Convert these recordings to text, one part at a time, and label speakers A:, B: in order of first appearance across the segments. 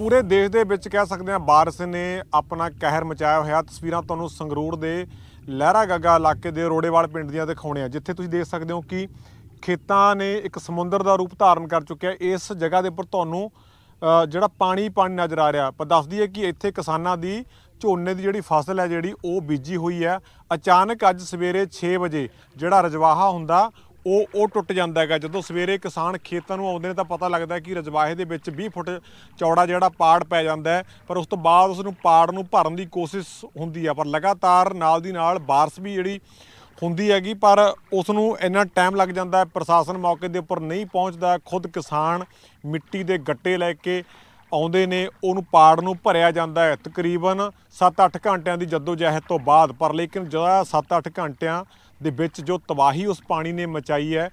A: ਪੂਰੇ ਦੇਸ਼ ਦੇ ਵਿੱਚ ਕਹਿ ਸਕਦੇ ਆ ਬਾਰਿਸ਼ ਨੇ ਆਪਣਾ ਕਹਿਰ ਮਚਾਇਆ ਹੋਇਆ ਤਸਵੀਰਾਂ ਤੁਹਾਨੂੰ ਸੰਗਰੂਰ ਦੇ ਲਹਿਰਾ ਗੱਗਾ ਇਲਾਕੇ ਦੇ ਰੋੜੇਵਾਲ ਪਿੰਡ ਦੀਆਂ ਦਿਖਾਉਣੇ ਆ ਜਿੱਥੇ ਤੁਸੀਂ ਦੇਖ ਸਕਦੇ ਹੋ ਕਿ ਖੇਤਾਂ ਨੇ ਇੱਕ ਸਮੁੰਦਰ ਦਾ ਰੂਪ ਧਾਰਨ ਕਰ ਚੁੱਕਿਆ ਇਸ ਜਗ੍ਹਾ ਦੇ ਉੱਪਰ ਤੁਹਾਨੂੰ ਜਿਹੜਾ ਪਾਣੀ ਪਾਣੀ ਨਜ਼ਰ ਆ ਰਿਹਾ ਪਰ ਦੱਸਦੀ ਹੈ ਕਿ ਇੱਥੇ ਕਿਸਾਨਾਂ ਦੀ ਝੋਨੇ ਦੀ ਜਿਹੜੀ ਫਸਲ ਹੈ ਜਿਹੜੀ ਉਹ ਬੀਜੀ ਹੋਈ ਹੈ ਅਚਾਨਕ ਅੱਜ ਸਵੇਰੇ 6 ਵਜੇ ਜਿਹੜਾ ਰਜਵਾਹਾ ਹੁੰਦਾ ਉਹ ਉਹ ਟੁੱਟ ਜਾਂਦਾ ਹੈਗਾ ਜਦੋਂ ਸਵੇਰੇ ਕਿਸਾਨ ਖੇਤਾਂ ਨੂੰ ਆਉਂਦੇ ਨੇ ਤਾਂ ਪਤਾ ਲੱਗਦਾ ਹੈ ਕਿ ਰਜਵਾਹੇ ਦੇ ਵਿੱਚ 20 ਫੁੱਟ ਚੌੜਾ ਜਿਹੜਾ ਪਾੜ ਪੈ ਜਾਂਦਾ ਹੈ ਪਰ ਉਸ ਤੋਂ ਬਾਅਦ ਉਸ ਨੂੰ ਪਾੜ ਨੂੰ ਭਰਨ ਦੀ ਕੋਸ਼ਿਸ਼ ਹੁੰਦੀ ਹੈ ਪਰ ਲਗਾਤਾਰ ਨਾਲ ਦੀ ਨਾਲ بارش ਵੀ ਜਿਹੜੀ ਹੁੰਦੀ ਹੈਗੀ ਪਰ ਉਸ ਨੂੰ ਇੰਨਾ ਟਾਈਮ ਲੱਗ ਜਾਂਦਾ ਹੈ ਪ੍ਰਸ਼ਾਸਨ ਮੌਕੇ ਦੇ ਉੱਪਰ ਨਹੀਂ ਪਹੁੰਚਦਾ ਖੁਦ ਕਿਸਾਨ ਮਿੱਟੀ ਦੇ ਗੱਟੇ ਲੈ ਕੇ ਆਉਂਦੇ ਨੇ ਉਹਨੂੰ ਪਾੜ ਨੂੰ ਭਰਿਆ ਜਾਂਦਾ ਹੈ ਤਕਰੀਬਨ 7-8 ਘੰਟਿਆਂ ਦੀ ਜਦੋਜਹਿਦ ਤੋਂ ਬਾਅਦ ਪਰ ਲੇਕਿਨ ਜਦੋਂ 7-8 ਘੰਟਿਆਂ ਦੇ ਵਿੱਚ ਜੋ ਤਬਾਹੀ ਉਸ ਪਾਣੀ ਨੇ ਮਚਾਈ ਹੈ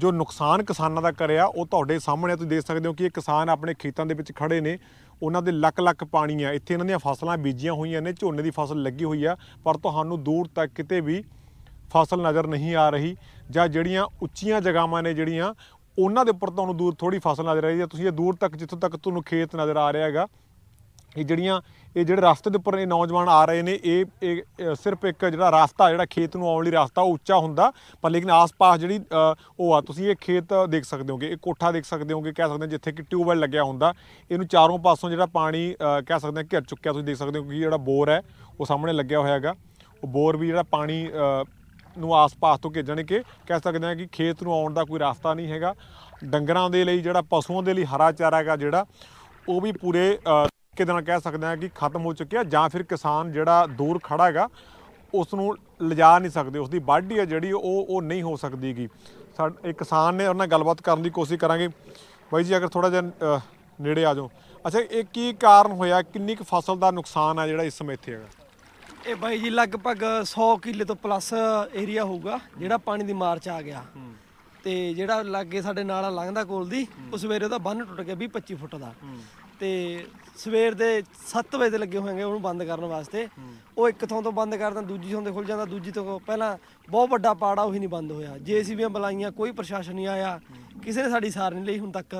A: ਜੋ ਨੁਕਸਾਨ ਕਿਸਾਨਾਂ ਦਾ ਕਰਿਆ ਉਹ ਤੁਹਾਡੇ ਸਾਹਮਣੇ ਤੁਸੀਂ ਦੇਖ ਸਕਦੇ ਹੋ ਕਿ ਇਹ ਕਿਸਾਨ ਆਪਣੇ ਖੇਤਾਂ ਦੇ ਵਿੱਚ ਖੜੇ ਨੇ ਉਹਨਾਂ ਦੇ ਲੱਖ ਲੱਖ ਪਾਣੀ ਆ ਇੱਥੇ ਇਹਨਾਂ ਦੀਆਂ ਫਸਲਾਂ ਬੀਜੀਆਂ ਹੋਈਆਂ ਨੇ ਝੋਨੇ ਦੀ ਫਸਲ ਲੱਗੀ ਹੋਈ ਆ ਪਰ ਤੁਹਾਨੂੰ ਦੂਰ ਤੱਕ ਕਿਤੇ ਵੀ ਫਸਲ ਨਜ਼ਰ ਨਹੀਂ ਆ ਰਹੀ ਜਾਂ ਜਿਹੜੀਆਂ ਉੱਚੀਆਂ ਜਗ੍ਹਾਵਾਂ ਨੇ ਜਿਹੜੀਆਂ ਉਹਨਾਂ ਦੇ ਉੱਪਰ ਤੁਹਾਨੂੰ ਦੂਰ ਥੋੜੀ ਫਸਲ ਨਜ਼ਰ ਆ ਰਹੀ ਹੈ ਤੁਸੀਂ ਇਹ ਦੂਰ ਤੱਕ ਜਿੱਥੋਂ ਤੱਕ ਤੁਹਾਨੂੰ ਖੇਤ ਨਜ਼ਰ ਆ ਰਿਹਾ ਹੈਗਾ ਇਹ ਜਿਹੜੀਆਂ ਇਹ ਜਿਹੜੇ ਰਸਤੇ ਦੇ ਉੱਪਰ ਇਹ ਨੌਜਵਾਨ ਆ ਰਹੇ ਨੇ ਇਹ ਇਹ ਸਿਰਫ ਇੱਕ ਜਿਹੜਾ ਰਸਤਾ ਜਿਹੜਾ ਖੇਤ ਨੂੰ ਆਉਣ ਲਈ ਰਸਤਾ ਉੱਚਾ ਹੁੰਦਾ ਪਰ ਲੇਕਿਨ ਆਸ-ਪਾਸ ਜਿਹੜੀ ਉਹ ਆ ਤੁਸੀਂ ਇਹ ਖੇਤ ਦੇਖ ਸਕਦੇ ਹੋਗੇ ਇਹ ਕੋਠਾ ਦੇਖ ਸਕਦੇ ਹੋਗੇ ਕਹਿ ਸਕਦੇ ਜਿੱਥੇ ਕਿ ਟਿਊਬਵੈਲ ਲੱਗਿਆ ਹੁੰਦਾ ਇਹਨੂੰ ਚਾਰੋਂ ਪਾਸੋਂ ਜਿਹੜਾ ਪਾਣੀ ਕਹਿ ਸਕਦੇ ਘਿਰ ਚੁੱਕਿਆ ਤੁਸੀਂ ਦੇਖ ਸਕਦੇ ਹੋ ਕਿ ਜਿਹੜਾ ਬੋਰ ਹੈ ਉਹ ਸਾਹਮਣੇ ਲੱਗਿਆ ਹੋਇਆ ਹੈਗਾ ਉਹ ਬੋਰ ਵੀ ਜਿਹੜਾ ਪਾਣੀ ਨੂੰ ਆਸ-ਪਾਸ ਤੋਂ ਘੇਜਣ ਕੇ ਕਹਿ ਸਕਦੇ ਹਾਂ ਕਿ ਖੇਤ ਨੂੰ ਆਉਣ ਦਾ ਕੋਈ ਰਸਤਾ ਨਹੀਂ ਹੈਗਾ ਡੰਗਰਾਂ ਦੇ ਲਈ ਜਿਹੜਾ ਪਸ਼ੂਆਂ ਦੇ ਲਈ ਹਰਾ ਚਾਰਾ ਹੈਗਾ ਜਿਹੜਾ ਉਹ ਵੀ ਪੂਰੇ ਤਰੀਕੇ ਦੇ ਨਾਲ ਕਹਿ ਸਕਦੇ ਆ ਕਿ ਖਤਮ ਹੋ ਚੁੱਕਿਆ ਜਾਂ ਫਿਰ ਕਿਸਾਨ ਜਿਹੜਾ ਦੂਰ ਖੜਾ ਹੈਗਾ ਉਸ ਨੂੰ ਲਿਜਾ ਨਹੀਂ ਸਕਦੇ ਉਸ ਦੀ ਬਾਡੀ ਹੈ ਜਿਹੜੀ ਉਹ ਉਹ ਨਹੀਂ ਹੋ ਸਕਦੀਗੀ ਇੱਕ ਕਿਸਾਨ ਨੇ ਉਹਨਾਂ ਨਾਲ ਗੱਲਬਾਤ ਕਰਨ ਦੀ ਕੋਸ਼ਿਸ਼ ਕਰਾਂਗੇ ਬਾਈ ਜੀ ਅਗਰ ਥੋੜਾ ਜਿਹਾ ਨੇੜੇ ਆ ਜਾਓ ਅੱਛਾ ਇਹ ਕੀ ਕਾਰਨ ਹੋਇਆ ਕਿੰਨੀ ਕੁ ਫਸਲ ਦਾ ਨੁਕਸਾਨ ਆ ਜਿਹੜਾ ਇਸ ਸਮੇਂ ਇੱਥੇ ਹੈਗਾ
B: ਇਹ ਬਾਈ ਜੀ ਲਗਭਗ 100 ਕਿੱਲੇ ਤੋਂ ਪਲੱਸ ਏਰੀਆ ਹੋਊਗਾ ਜਿਹੜਾ ਪਾਣੀ ਦੀ ਮਾਰ ਚ ਆ ਗਿਆ ਤੇ ਜਿਹੜਾ ਲਾਗੇ ਸਾਡੇ ਨਾਲ ਲੰਘਦਾ ਕੋਲ ਦੀ ਉਹ ਸਵੇਰੇ ਉਹਦਾ ਬੰਨ ਟੁੱਟ ਗਿਆ 20 25 ਫੁੱਟ ਦਾ ਤੇ ਸਵੇਰ ਦੇ 7 ਵਜੇ ਦੇ ਲੱਗੇ ਹੋਏਗੇ ਉਹਨੂੰ ਬੰਦ ਕਰਨ ਵਾਸਤੇ ਉਹ ਇੱਕ ਥਾਂ ਤੋਂ ਬੰਦ ਕਰਦਾ ਦੂਜੀ ਥਾਂ ਤੇ ਖੁੱਲ ਜਾਂਦਾ ਦੂਜੀ ਤੋਂ ਪਹਿਲਾਂ ਬਹੁਤ ਵੱਡਾ ਪਾੜਾ ਉਹੀ ਨਹੀਂ ਬੰਦ ਹੋਇਆ ਜੇਸੀਬੀਆਂ ਬੁਲਾਈਆਂ ਕੋਈ ਪ੍ਰਸ਼ਾਸਨ ਨਹੀਂ ਆਇਆ ਕਿਸੇ ਨੇ ਸਾਡੀ ਸਾਰ ਨਹੀਂ ਲਈ ਹੁਣ ਤੱਕ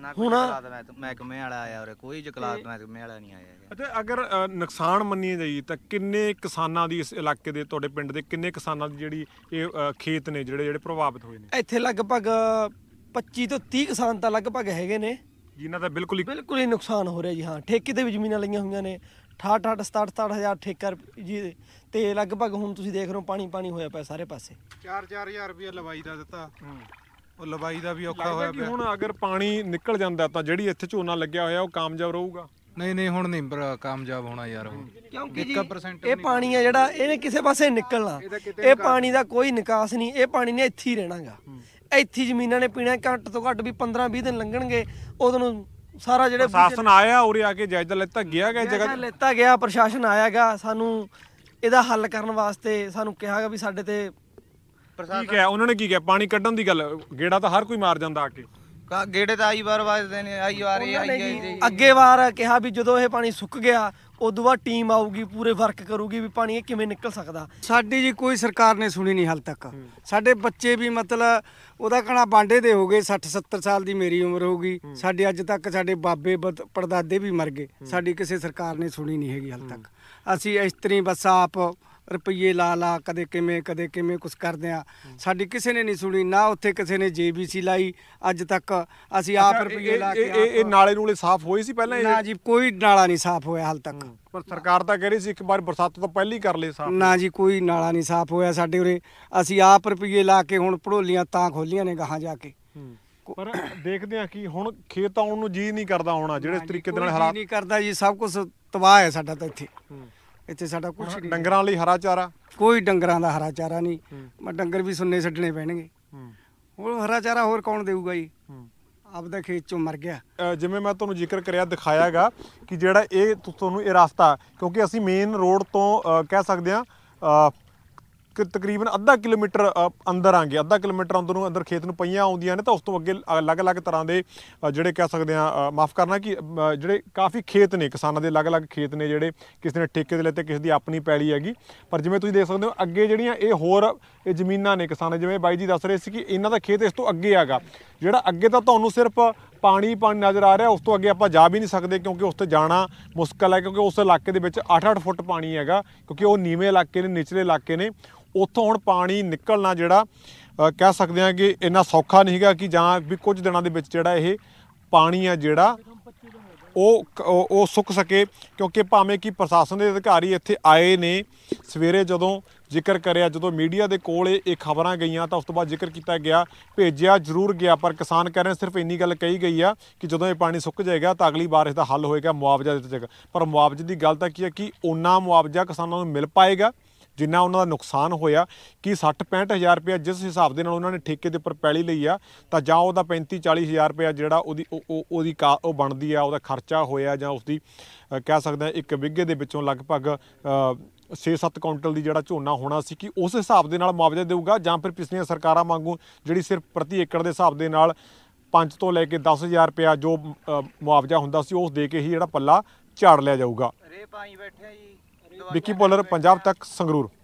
C: ਨਾ ਕੋਈ ਹੁਣ- ਜਕਲਾਤ ਮਹਿਕਮੇ ਵਾਲਾ ਆਇਆ ਔਰ ਕੋਈ ਜਕਲਾਤ
B: ਮਹਿਕਮੇ ਵਾਲਾ ਨਹੀਂ ਆਇਆ ਹੈਗਾ।
A: ਅੱਛਾ ਅਗਰ ਨੁਕਸਾਨ ਮੰਨੀਏ ਜਾਈ ਤਾਂ ਕਿੰਨੇ ਕਿਸਾਨਾਂ ਦੀ ਇਸ ਇਲਾਕੇ ਦੇ ਤੁਹਾਡੇ ਪਿੰਡ ਦੇ ਕਿੰਨੇ ਕਿਸਾਨਾਂ ਦੀ ਜਿਹੜੀ ਇਹ ਖੇਤ ਨੇ ਜਿਹੜੇ ਜਿਹੜੇ ਪ੍ਰਭਾਵਿਤ ਹੋਏ ਨੇ
B: ਇੱਥੇ ਲਗਭਗ 25 ਤੋਂ 30 ਕਿਸਾਨ ਤਾਂ ਲਗਭਗ ਹੈਗੇ ਨੇ ਜਿਨ੍ਹਾਂ ਦਾ ਬਿਲਕੁਲ ਹੀ ਬਿਲਕੁਲ ਹੀ ਨੁਕਸਾਨ ਹੋ ਰਿਹਾ ਜੀ ਹਾਂ ਠੇਕੇ ਤੇ ਵੀ ਜ਼ਮੀਨਾਂ ਲਈਆਂ ਹੋਈਆਂ ਨੇ 68 67 68000 ਠੇਕਰ ਜੀ ਤੇ ਲਗਭਗ ਹੁਣ ਤੁਸੀਂ ਦੇਖ ਰਹੇ ਹੋ ਪਾਣੀ ਪਾਣੀ ਹੋਇਆ ਪਿਆ ਸਾਰੇ ਪਾਸੇ
A: 4-4000 ਰੁਪਏ ਲਵਾਈ ਦਾ ਦਿੱਤਾ ਉਹ ਲਵਾਈ ਦਾ ਵੀ ਔਖਾ ਹੋਇਆ ਕਿ ਪਿਆ ਹੁਣ ਅਗਰ ਪਾਣੀ ਨਿਕਲ ਜਾਂਦਾ ਤਾਂ ਜਿਹੜੀ ਇੱਥੇ ਝੋਨਾ ਲੱਗਿਆ ਹੋਇਆ ਉਹ ਕਾਮਯਾਬ ਰਹੂਗਾ
C: ਨਹੀਂ ਨਹੀਂ ਹੁਣ ਨਹੀਂ ਬਰਾ ਕਾਮਯਾਬ ਹੋਣਾ ਯਾਰ ਉਹ
B: ਕਿਉਂਕਿ ਜੀ ਇਹ ਪਾਣੀ ਆ ਜਿਹੜਾ ਇਹਨੇ ਕਿਸੇ ਪਾਸੇ ਨਿਕਲਣਾ ਇਹ ਪਾਣੀ ਦਾ ਕੋਈ ਨਿਕਾਸ ਨਹੀਂ ਇਹ ਪਾਣੀ ਨੇ ਇੱਥੇ ਹੀ ਰਹਿਣਾਗਾ ਇੱਥੇ ਜ਼ਮੀਨਾਂ ਨੇ ਪੀਣਾ ਘੱਟ ਤੋਂ ਘੱਟ ਵੀ 15 20 ਦਿਨ ਲੰਘਣਗੇ ਉਦੋਂ ਨੂੰ ਸਾਰਾ ਜਿਹੜੇ ਪ੍ਰਸ਼ਾਸਨ ਆਇਆ
A: ਉਰੇ ਆ ਕੇ ਜਾਇਦਾ ਲੈਤਾ ਗਿਆ ਗਿਆ ਜਗ੍ਹਾ
B: ਲੈਤਾ ਗਿਆ ਪ੍ਰਸ਼ਾਸਨ ਆਇਆਗਾ ਸਾਨੂੰ ਇਹਦਾ ਹੱਲ ਕਰਨ ਵਾਸਤੇ ਸਾਨੂੰ ਕਿਹਾਗਾ ਵੀ ਸਾਡੇ ਤੇ ਕੀ
A: ਕਿਹਾ ਉਹਨਾਂ ਨੇ ਕੀ ਕਿਹਾ ਪਾਣੀ ਕੱਢਣ ਦੀ ਗੱਲ ਗੇੜਾ ਤਾਂ ਹਰ ਕੋਈ
C: ਮਾਰ ਜਾਂਦਾ ਆ ਕੇ ਕਾ ਗੇੜੇ ਤਾਂ ਆਈ ਵਾਰ ਵੱਜਦੇ ਨੇ ਆਈ ਵਾਰ ਇਹ ਆਈ ਆਈ
B: ਅੱਗੇ ਵਾਰ ਕਿਹਾ ਵੀ ਜਦੋਂ ਇਹ ਪਾਣੀ ਸੁੱਕ ਗਿਆ ਉਦੋਂ ਬਾਅਦ ਟੀਮ ਆਊਗੀ ਪੂਰੇ ਵਰਕ ਕਰੂਗੀ ਵੀ ਪਾਣੀ ਇਹ ਕਿਵੇਂ ਨਿਕਲ ਸਕਦਾ
C: ਸਾਡੀ ਜੀ ਕੋਈ ਸਰਕਾਰ ਨੇ ਸੁਣੀ ਨਹੀਂ ਹਾਲ ਤੱਕ ਸਾਡੇ ਬੱਚੇ ਵੀ ਮਤਲਬ ਉਹਦਾ ਕਹਣਾ ਬਾਂਡੇ ਦੇ ਹੋ ਗਏ 60 70 ਸਾਲ ਦੀ ਮੇਰੀ ਉਮਰ ਹੋ ਗਈ ਸਾਡੇ ਅੱਜ ਤੱਕ ਸਾਡੇ ਬਾਬੇ ਪਰਦਾਦੇ ਵੀ ਮਰ ਗਏ ਸਾਡੀ ਕਿਸੇ ਸਰਕਾਰ ਨੇ ਸੁਣੀ ਨਹੀਂ ਹੈਗੀ ਹਾਲ ਤੱਕ ਅਸੀਂ ਇਸ ਤਰੀ ਬਸ ਆਪ ਰੁਪਈਏ ਲਾ ਲਾ ਕਦੇ ਕਿਵੇਂ ਕਦੇ ਕਿਵੇਂ ਕੁਝ ਕਰਦੇ ਆ ਸਾਡੀ ਕਿਸੇ ਨੇ ਨਹੀਂ ਸੁਣੀ ਨਾ ਉੱਥੇ ਕਿਸੇ ਨੇ ਜੀਬੀਸੀ ਲਾਈ ਅੱਜ ਤੱਕ ਅਸੀਂ ਆਪ ਰੁਪਈਏ ਲਾ ਕੇ ਇਹ ਇਹ ਨਾਲੇ ਨੂਲੇ ਸਾਫ਼ ਹੋਏ ਸੀ ਪਹਿਲਾਂ ਇਹ ਨਾ ਜੀ ਕੋਈ ਨਾਲਾ ਨਹੀਂ ਸਾਫ਼ ਹੋਇਆ ਹਾਲ ਤੱਕ ਪਰ ਸਰਕਾਰ ਤਾਂ ਕਹਿ ਰਹੀ ਸੀ ਇੱਕ ਵਾਰ ਬਰਸਾਤ ਤੋਂ ਪਹਿਲਾਂ ਹੀ ਕਰ ਲੇ ਸਾਫ਼ ਨਾ ਜੀ ਕੋਈ ਨਾਲਾ ਨਹੀਂ ਸਾਫ਼ ਹੋਇਆ ਸਾਡੇ ਉਰੇ ਅਸੀਂ ਆਪ ਰੁਪਈਏ ਲਾ ਕੇ ਹੁਣ ਪੜੋਲੀਆਂ ਤਾਂ ਖੋਲੀਆਂ ਨੇ ਗਾਹਾਂ ਜਾ ਕੇ
A: ਪਰ ਦੇਖਦੇ ਆ ਕਿ ਹੁਣ ਖੇਤ ਆਉਣ ਨੂੰ ਜੀ ਨਹੀਂ ਕਰਦਾ ਹੋਣਾ ਜਿਹੜੇ ਤਰੀਕੇ ਦੇ ਨਾਲ ਹਾਲਾਤ
C: ਨਹੀਂ ਕਰਦਾ ਜੀ ਸਭ ਕੁਝ ਤਬਾਹ ਹੈ ਸਾਡਾ ਤਾਂ ਇੱਥੇ ਇੱਥੇ ਸਾਡਾ ਕੁਝ ਨਹੀਂ ਡੰਗਰਾਂ ਲਈ ਹਰਾ ਚਾਰਾ ਕੋਈ ਡੰਗਰਾਂ ਦਾ ਹਰਾ ਚਾਰਾ ਨਹੀਂ ਮੈਂ ਡੰਗਰ ਵੀ ਸੁੰਨੇ ਛੱਡਣੇ ਪੈਣਗੇ ਹੋਰ ਹਰਾ ਚਾਰਾ ਹੋਰ ਕੌਣ ਦੇਊਗਾ ਜੀ ਆਪਦਾ ਖੇਤ ਚੋਂ ਮਰ ਗਿਆ ਜਿਵੇਂ ਮੈਂ ਤੁਹਾਨੂੰ ਜ਼ਿਕਰ ਕਰਿਆ ਦਿਖਾਇਆਗਾ
A: ਕਿ ਜਿਹੜਾ ਇਹ ਤੁਹਾਨੂੰ ਇਹ ਰਸਤਾ ਕਿਉਂਕਿ ਅਸੀਂ ਮੇਨ ਰੋਡ ਤੋਂ ਕਹਿ ਸਕਦੇ ਆ ਕਿ ਤਕਰੀਬਨ ਅੱਧਾ ਕਿਲੋਮੀਟਰ ਅੰਦਰ ਆ ਗਏ ਅੱਧਾ ਕਿਲੋਮੀਟਰ ਅੰਦਰ ਨੂੰ ਅੰਦਰ ਖੇਤ ਨੂੰ ਪਈਆਂ ਆਉਂਦੀਆਂ ਨੇ ਤਾਂ ਉਸ ਤੋਂ ਅੱਗੇ ਅਲੱਗ-ਅਲੱਗ ਤਰ੍ਹਾਂ ਦੇ ਜਿਹੜੇ ਕਹਿ ਸਕਦੇ ਆ ਮਾਫ ਕਰਨਾ ਕਿ ਜਿਹੜੇ ਕਾਫੀ ਖੇਤ ਨੇ ਕਿਸਾਨਾਂ ਦੇ ਅਲੱਗ-ਅਲੱਗ ਖੇਤ ਨੇ ਜਿਹੜੇ ਕਿਸੇ ਨੇ ਠੇਕੇ ਤੇ ਲੈਤੇ ਕਿਸੇ ਦੀ ਆਪਣੀ ਪੈਲੀ ਹੈਗੀ ਪਰ ਜਿਵੇਂ ਤੁਸੀਂ ਦੇਖ ਸਕਦੇ ਹੋ ਅੱਗੇ ਜਿਹੜੀਆਂ ਇਹ ਹੋਰ ਇਹ ਜ਼ਮੀਨਾਂ ਨੇ ਕਿਸਾਨਾਂ ਜਿਵੇਂ ਬਾਈ ਜੀ ਦੱਸ ਰਹੇ ਸੀ ਕਿ ਇਹਨਾਂ ਦਾ ਖੇਤ ਇਸ ਤੋਂ ਅੱਗੇ ਆਗਾ ਜਿਹੜਾ ਅੱਗੇ ਤਾਂ ਤੁਹਾਨੂੰ ਸਿਰਫ ਪਾਣੀ ਪਾਣੀ ਨਜ਼ਰ ਆ ਰਿਹਾ ਉਸ ਤੋਂ ਅੱਗੇ ਆਪਾਂ ਜਾ ਵੀ ਨਹੀਂ ਸਕਦੇ ਕਿਉਂਕਿ ਉਸ ਤੇ ਜਾਣਾ ਮੁਸ਼ਕਲ ਹੈ ਕਿਉਂਕਿ ਉਸ ਇਲਾਕੇ ਦੇ ਵਿੱਚ 8-8 ਫੁੱਟ ਪਾਣੀ ਹੈਗਾ ਕਿਉਂਕਿ ਉਹ ਨੀਵੇਂ ਇਲਾਕੇ ਨੇ ਨਿਚਲੇ ਇਲਾਕੇ ਨੇ ਉੱਥੋਂ ਹੁਣ ਪਾਣੀ ਨਿਕਲਣਾ ਜਿਹੜਾ ਕਹਿ ਸਕਦੇ ਹਾਂ ਕਿ ਇੰਨਾ ਸੌਖਾ ਨਹੀਂ ਹੈਗਾ ਕਿ ਜਾਂ ਵੀ ਕੁਝ ਦਿਨਾਂ ਦੇ ਵਿੱਚ ਜਿਹੜਾ ਇਹ ਪਾਣੀ ਆ ਜਿਹੜਾ ਉਹ ਉਹ ਸੁੱਕ ਸਕੇ ਕਿਉਂਕਿ ਭਾਵੇਂ ਕਿ ਪ੍ਰਸ਼ਾਸਨ ਦੇ ਅਧਿਕਾਰੀ ਇੱਥੇ ਆਏ ਨੇ ਸਵੇਰੇ ਜਦੋਂ ਜ਼ਿਕਰ ਕਰਿਆ ਜਦੋਂ ਮੀਡੀਆ ਦੇ ਕੋਲ ਇਹ ਖਬਰਾਂ ਗਈਆਂ ਤਾਂ ਉਸ ਤੋਂ ਬਾਅਦ ਜ਼ਿਕਰ ਕੀਤਾ ਗਿਆ ਭੇਜਿਆ ਜ਼ਰੂਰ ਗਿਆ ਪਰ ਕਿਸਾਨ ਕਹਿ ਰਹੇ ਸਿਰਫ ਇੰਨੀ ਗੱਲ ਕਹੀ ਗਈ ਆ ਕਿ ਜਦੋਂ ਇਹ ਪਾਣੀ ਸੁੱਕ ਜਾਏਗਾ ਤਾਂ ਅਗਲੀ ਬਾਰਿਸ਼ ਦਾ ਹੱਲ ਹੋਏਗਾ ਮੁਆਵਜ਼ਾ ਦਿੱਤਾ ਜਾਏਗਾ ਪਰ ਮੁਆਵਜ਼ੇ ਦੀ ਗੱਲ ਤਾਂ ਕੀ ਹੈ ਕਿ ਉਹਨਾਂ ਮੁਆਵਜ਼ਾ ਕਿਸਾਨਾਂ ਨੂੰ ਮਿਲ ਪਾਏਗਾ ਜਿੰਨਾ ਉਹਨਾਂ ਦਾ ਨੁਕਸਾਨ ਹੋਇਆ ਕਿ 60-65000 ਰੁਪਏ ਜਿਸ ਹਿਸਾਬ ਦੇ ਨਾਲ ਉਹਨਾਂ ਨੇ ਠੇਕੇ ਦੇ ਉੱਪਰ ਪੈਲੀ ਲਈ ਆ ਤਾਂ ਜਾਂ ਉਹਦਾ 35-40000 ਰੁਪਏ ਜਿਹੜਾ ਉਹਦੀ ਉਹਦੀ ਉਹ ਬਣਦੀ ਆ ਉਹਦਾ ਖਰਚਾ ਹੋਇਆ ਜਾਂ ਉਸਦੀ ਕਹਿ ਸਕਦੇ ਆ ਇੱਕ ਵਿੱਗੇ ਦੇ ਵਿੱਚੋਂ ਲਗਭਗ 6-7 ਕੁਇੰਟਲ ਦੀ ਜਿਹੜਾ ਝੋਨਾ ਹੋਣਾ ਸੀ ਕਿ ਉਸ ਹਿਸਾਬ ਦੇ ਨਾਲ ਮੁਆਵਜ਼ਾ ਦੇਊਗਾ ਜਾਂ ਫਿਰ ਪਿਛਲੀਆਂ ਸਰਕਾਰਾਂ ਵਾਂਗੂ ਜਿਹੜੀ ਸਿਰਫ ਪ੍ਰਤੀ ਏਕੜ ਦੇ ਹਿਸਾਬ ਦੇ ਨਾਲ 5 ਤੋਂ ਲੈ ਕੇ 10000 ਰੁਪਏ ਜੋ ਮੁਆਵਜ਼ਾ ਹੁੰਦਾ ਸੀ ਉਸ ਦੇ ਕੇ ਹੀ ਜਿਹੜਾ ਪੱਲਾ ਝਾੜ ਲਿਆ ਜਾਊਗਾ ਅਰੇ ਪਾਈ ਬੈਠੇ ਜੀ ਵਿੱਕੀ ਪੋਲਰ ਪੰਜਾਬ ਤੱਕ ਸੰਗਰੂਰ